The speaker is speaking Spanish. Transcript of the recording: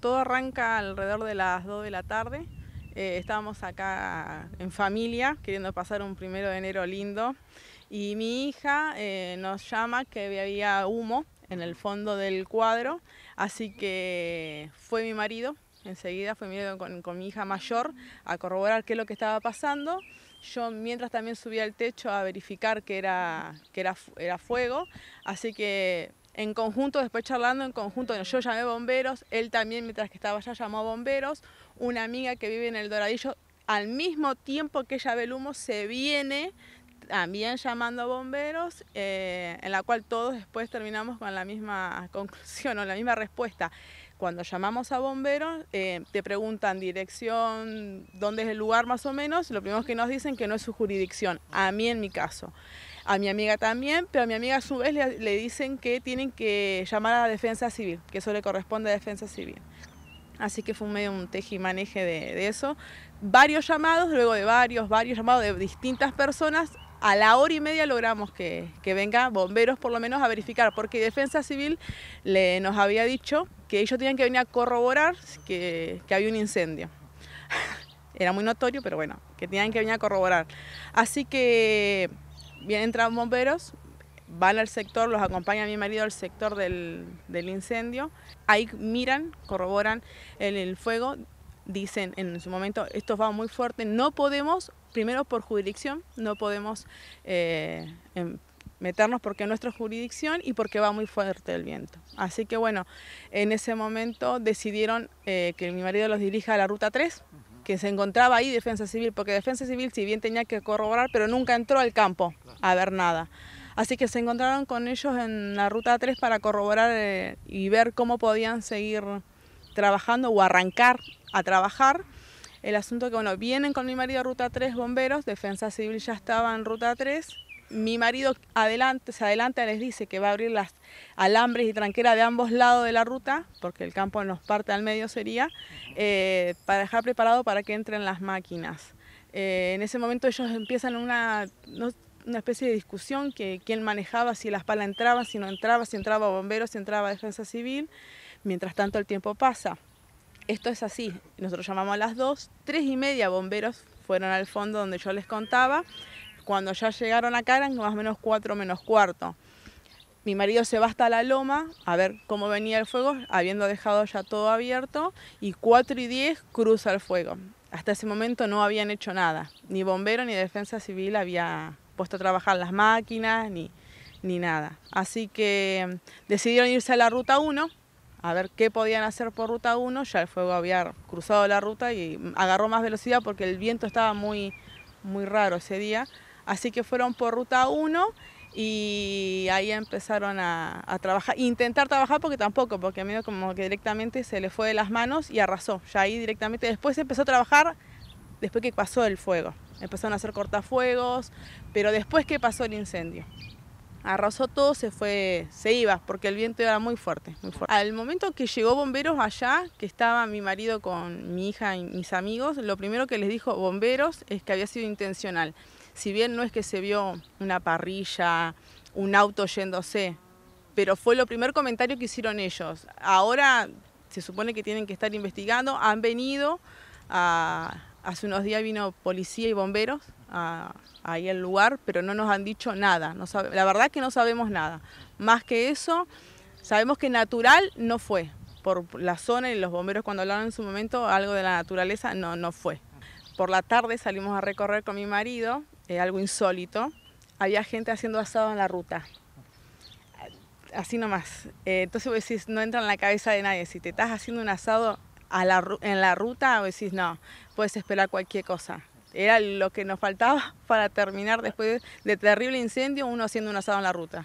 Todo arranca alrededor de las 2 de la tarde. Eh, estábamos acá en familia, queriendo pasar un primero de enero lindo. Y mi hija eh, nos llama que había humo en el fondo del cuadro. Así que fue mi marido, enseguida fue mi con, con mi hija mayor a corroborar qué es lo que estaba pasando. Yo mientras también subí al techo a verificar que era, que era fuego. Así que en conjunto, después charlando en conjunto, yo llamé bomberos, él también mientras que estaba allá llamó bomberos, una amiga que vive en el Doradillo, al mismo tiempo que ella ve el humo, se viene también llamando bomberos, eh, en la cual todos después terminamos con la misma conclusión o la misma respuesta. Cuando llamamos a bomberos, eh, te preguntan dirección, dónde es el lugar más o menos, lo primero que nos dicen que no es su jurisdicción, a mí en mi caso a mi amiga también, pero a mi amiga a su vez le, dicen que tienen que llamar a la defensa civil, que eso le corresponde a defensa civil. Así que fue un medio un tejimaneje de, de eso. Varios llamados, luego de varios, varios llamados de distintas personas, a la hora y media logramos que, que vengan bomberos por lo menos a verificar, porque Defensa Civil le, nos había dicho que ellos tenían que venir a corroborar que, que había un incendio. Era muy notorio, pero bueno, que tenían que venir a corroborar. Así que entran bomberos, van al sector, los acompaña mi marido al sector del, incendio, ahí miran, corroboran el, fuego, dicen en su momento, esto va muy fuerte, no podemos, primero por jurisdicción, no podemos eh, em, meternos porque es nuestra jurisdicción y porque va muy fuerte el viento. Así que bueno, en ese momento decidieron eh, que mi marido los dirija a la ruta 3 que se encontraba ahí Defensa Civil, porque Defensa Civil si bien tenía que corroborar, pero nunca entró al campo a ver nada. Así que se encontraron con ellos en la ruta 3 para corroborar eh, y ver cómo podían seguir trabajando o arrancar a trabajar. El asunto que, bueno, vienen con mi marido a ruta 3 bomberos, defensa civil ya estaba en ruta 3 mi marido se adelanta y les dice que va a abrir las alambres y tranqueras de ambos lados de la ruta, porque el campo nos parte al medio sería, eh, para dejar preparado para que entren las máquinas. Eh, en ese momento ellos empiezan una, una especie de discusión que quién manejaba, si la palas entraba, si no entraba, si entraba bomberos, si entraba defensa civil. Mientras tanto el tiempo pasa. Esto es así, nosotros llamamos a las dos, tres y media bomberos fueron al fondo donde yo les contaba cuando ya llegaron acá eran más o menos 4 menos cuarto. Mi marido se va hasta la loma a ver cómo venía el fuego, habiendo dejado ya todo abierto, y 4 y 10 cruza el fuego. Hasta ese momento no habían hecho nada, ni bombero ni defensa civil había puesto a trabajar las máquinas, ni, nada. Así que mm, decidieron irse a la ruta 1, a ver qué podían hacer por ruta 1, ya el fuego había cruzado la ruta y mm, agarró más velocidad porque el viento estaba muy, muy raro ese día. Así que fueron por ruta 1 y ahí empezaron a, trabajar, intentar trabajar porque tampoco, porque mí como que directamente se le fue de las manos y arrasó, ya ahí directamente, después empezó a trabajar después que pasó el fuego, empezaron a hacer cortafuegos, pero después que pasó el incendio. Arrasó todo, se fue, se iba, porque el viento era muy fuerte, muy fuerte. Al momento que llegó bomberos allá, que estaba mi marido con mi hija y mis amigos, lo primero que les dijo bomberos es que había sido intencional si bien no es que se vio una parrilla, un auto yéndose, pero fue lo primer comentario que hicieron ellos. Ahora se supone que tienen que estar investigando, han venido, hace unos días vino policía y bomberos ahí al lugar, pero no nos han dicho nada, no la verdad es que no sabemos nada. Más que eso, sabemos que natural no fue, por la zona y los bomberos cuando hablaron en su momento, algo de la naturaleza no, no fue. Por la tarde salimos a recorrer con mi marido eh, algo insólito, había gente haciendo asado en la ruta. Así nomás. Eh, entonces vos no entra en la cabeza de nadie. Si te estás haciendo un asado en la ruta, vos decís, no, puedes esperar cualquier cosa. Era lo que nos faltaba para terminar después de terrible incendio, uno haciendo un asado en la ruta.